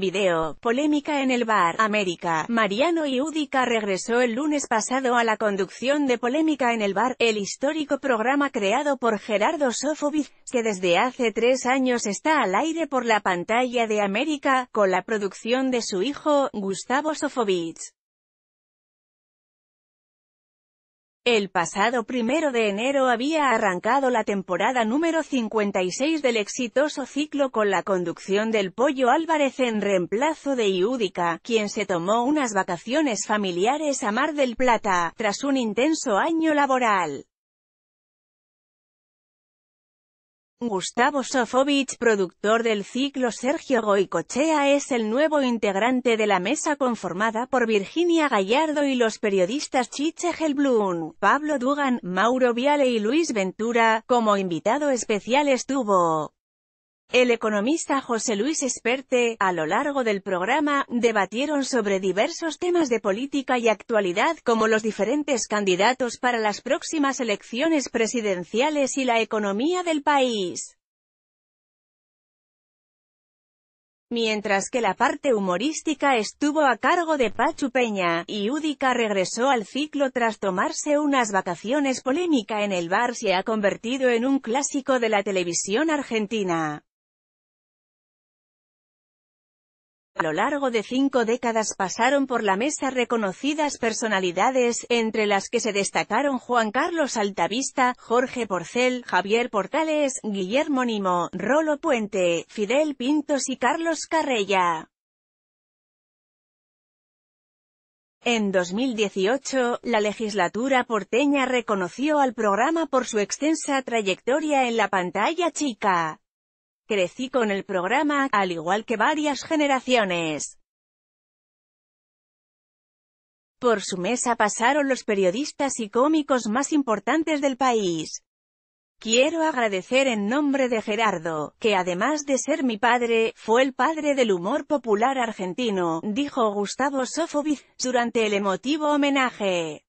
Video, polémica en el bar, América, Mariano Iudica regresó el lunes pasado a la conducción de Polémica en el bar, el histórico programa creado por Gerardo Sofovich, que desde hace tres años está al aire por la pantalla de América, con la producción de su hijo, Gustavo Sofovich. El pasado primero de enero había arrancado la temporada número 56 del exitoso ciclo con la conducción del Pollo Álvarez en reemplazo de Iúdica, quien se tomó unas vacaciones familiares a Mar del Plata, tras un intenso año laboral. Gustavo Sofovich, productor del ciclo Sergio Goicochea es el nuevo integrante de la mesa conformada por Virginia Gallardo y los periodistas Chiche Helblum, Pablo Dugan, Mauro Viale y Luis Ventura. Como invitado especial estuvo el economista José Luis Esperte, a lo largo del programa, debatieron sobre diversos temas de política y actualidad como los diferentes candidatos para las próximas elecciones presidenciales y la economía del país. Mientras que la parte humorística estuvo a cargo de Pachu Peña, y Údica regresó al ciclo tras tomarse unas vacaciones polémica en el bar se ha convertido en un clásico de la televisión argentina. A lo largo de cinco décadas pasaron por la mesa reconocidas personalidades, entre las que se destacaron Juan Carlos Altavista, Jorge Porcel, Javier Portales, Guillermo Nimo, Rolo Puente, Fidel Pintos y Carlos Carrella. En 2018, la legislatura porteña reconoció al programa por su extensa trayectoria en la pantalla chica. Crecí con el programa, al igual que varias generaciones. Por su mesa pasaron los periodistas y cómicos más importantes del país. Quiero agradecer en nombre de Gerardo, que además de ser mi padre, fue el padre del humor popular argentino, dijo Gustavo Sofovic, durante el emotivo homenaje.